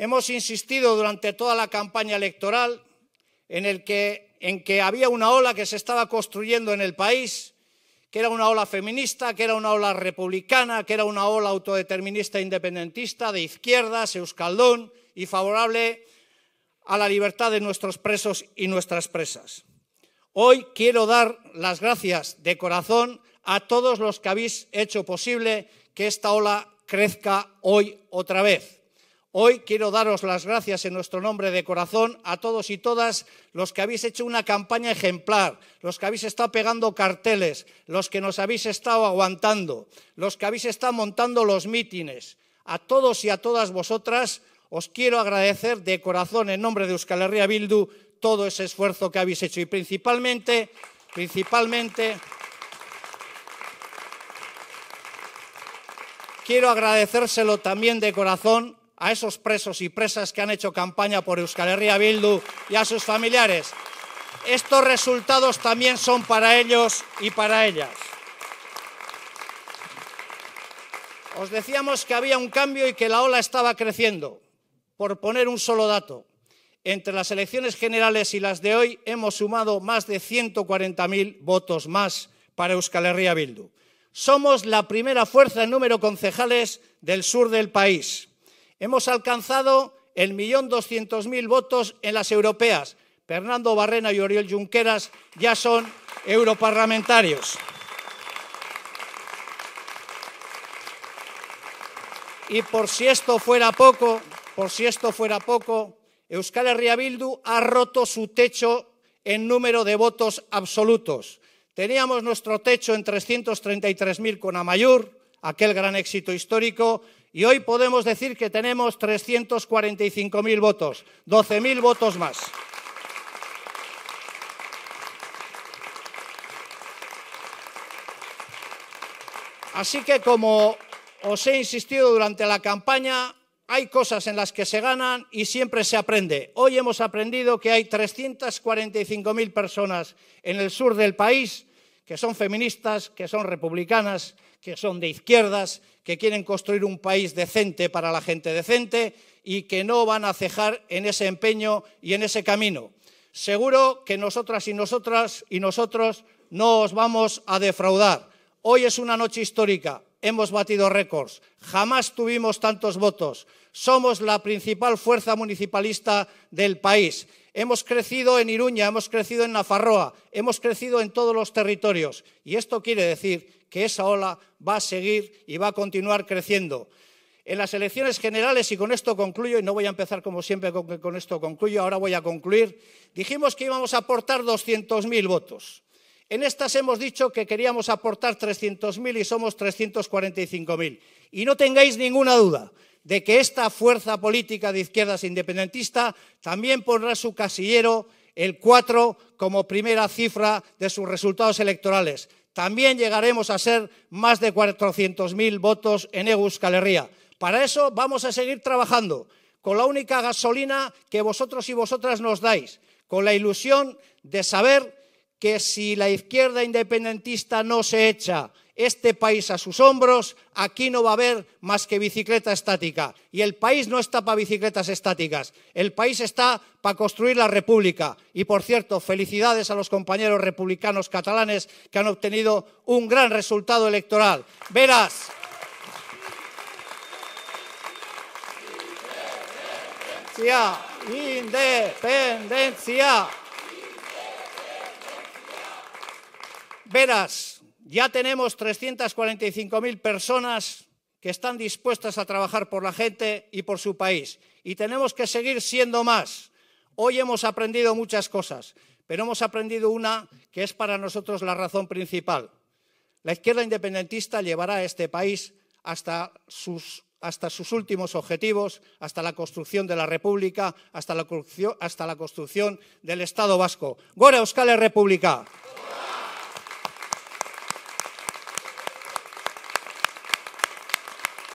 Hemos insistido durante toda la campaña electoral en, el que, había una ola que se estaba construyendo en el país, que era una ola feminista, que era una ola republicana, que era una ola autodeterminista e independentista, de izquierdas, euskaldón y favorable a la libertad de nuestros presos y nuestras presas. Hoy quiero dar las gracias de corazón a todos los que habéis hecho posible que esta ola crezca hoy otra vez. Hoy quiero daros las gracias en nuestro nombre de corazón a todos y todas los que habéis hecho una campaña ejemplar, los que habéis estado pegando carteles, los que nos habéis estado aguantando, los que habéis estado montando los mítines. A todos y a todas vosotras os quiero agradecer de corazón en nombre de Euskal Herria Bildu todo ese esfuerzo que habéis hecho y principalmente, principalmente quiero agradecérselo también de corazón a esos presos y presas que han hecho campaña por Euskal Herria Bildu y a sus familiares. Estos resultados también son para ellos y para ellas. Os decíamos que había un cambio y que la ola estaba creciendo. Por poner un solo dato, entre las elecciones generales y las de hoy hemos sumado más de 140.000 votos más para Euskal Herria Bildu. Somos la primera fuerza en número concejales del sur del país. Hemos alcanzado el millón doscientos mil votos en las europeas. Fernando Barrena y Oriol Junqueras ya son europarlamentarios. Y por si esto fuera poco, por si esto fuera poco, Euskal Herria Bildu ha roto su techo en número de votos absolutos. Teníamos nuestro techo en 333.000 con Amayur, aquel gran éxito histórico y hoy podemos decir que tenemos 345.000 votos, 12.000 votos más. Así que como os he insistido durante la campaña, hay cosas en las que se ganan y siempre se aprende. Hoy hemos aprendido que hay 345.000 personas en el sur del país que son feministas, que son republicanas, que son de izquierdas, que quieren construir un país decente para la gente decente y que no van a cejar en ese empeño y en ese camino. Seguro que nosotras y nosotras y nosotros no os vamos a defraudar. Hoy es una noche histórica. Hemos batido récords. Jamás tuvimos tantos votos. Somos la principal fuerza municipalista del país Hemos crecido en Iruña, hemos crecido en Nafarroa, hemos crecido en todos los territorios. Y esto quiere decir que esa ola va a seguir y va a continuar creciendo. En las elecciones generales, y con esto concluyo, y no voy a empezar como siempre con, con esto concluyo, ahora voy a concluir, dijimos que íbamos a aportar 200.000 votos. En estas hemos dicho que queríamos aportar 300.000 y somos 345.000. Y no tengáis ninguna duda de que esta fuerza política de izquierdas independentista también pondrá su casillero el 4 como primera cifra de sus resultados electorales. También llegaremos a ser más de 400.000 votos en e Euskal Herria. Para eso vamos a seguir trabajando con la única gasolina que vosotros y vosotras nos dais, con la ilusión de saber que si la izquierda independentista no se echa este país a sus hombros, aquí no va a haber más que bicicleta estática. Y el país no está para bicicletas estáticas, el país está para construir la República. Y por cierto, felicidades a los compañeros republicanos catalanes que han obtenido un gran resultado electoral. Verás. Independencia. Veras, ya tenemos 345.000 personas que están dispuestas a trabajar por la gente y por su país. Y tenemos que seguir siendo más. Hoy hemos aprendido muchas cosas, pero hemos aprendido una que es para nosotros la razón principal. La izquierda independentista llevará a este país hasta sus, últimos objetivos, hasta la construcción de la República, hasta la, construcción del Estado vasco. ¡Gora Euskal República!